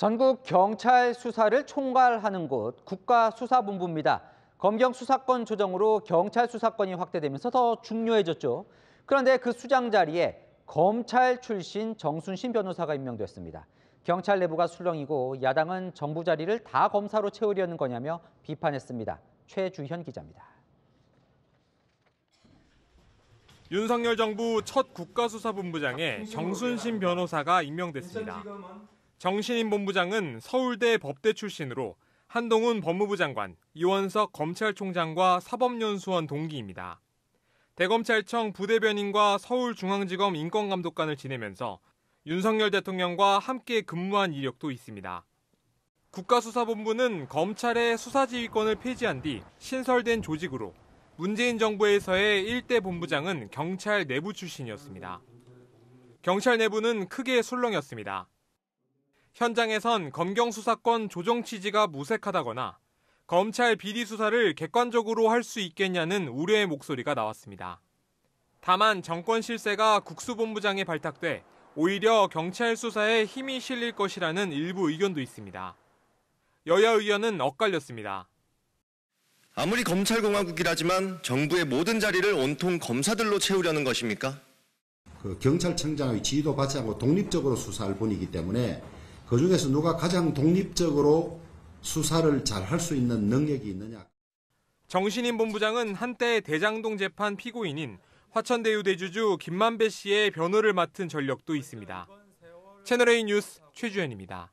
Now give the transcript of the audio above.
전국 경찰 수사를 총괄하는 곳 국가수사본부입니다. 검경 수사권 조정으로 경찰 수사권이 확대되면서 더 중요해졌죠. 그런데 그 수장 자리에 검찰 출신 정순신 변호사가 임명됐습니다. 경찰 내부가 술렁이고 야당은 정부 자리를 다 검사로 채우려는 거냐며 비판했습니다. 최주현 기자입니다. 윤석열 정부 첫 국가수사본부장에 정순신 변호사가 임명됐습니다. 정신인 본부장은 서울대 법대 출신으로 한동훈 법무부 장관, 이원석 검찰총장과 사법연수원 동기입니다. 대검찰청 부대변인과 서울중앙지검 인권감독관을 지내면서 윤석열 대통령과 함께 근무한 이력도 있습니다. 국가수사본부는 검찰의 수사지휘권을 폐지한 뒤 신설된 조직으로 문재인 정부에서의 1대 본부장은 경찰 내부 출신이었습니다. 경찰 내부는 크게 술렁였습니다. 현장에선 검경 수사권 조정 취지가 무색하다거나 검찰 비리 수사를 객관적으로 할 수 있겠냐는 우려의 목소리가 나왔습니다. 다만 정권 실세가 국수본부장에 발탁돼 오히려 경찰 수사에 힘이 실릴 것이라는 일부 의견도 있습니다. 여야 의원은 엇갈렸습니다. 아무리 검찰공화국이라지만 정부의 모든 자리를 온통 검사들로 채우려는 것입니까? 그 경찰청장의 지휘도 받지 않고 독립적으로 수사할 분이기 때문에 그 중에서 누가 가장 독립적으로 수사를 잘 할 수 있는 능력이 있느냐. 정신인 본부장은 한때 대장동 재판 피고인인 화천대유 대주주 김만배 씨의 변호를 맡은 전력도 있습니다. 채널A 뉴스 최주현입니다.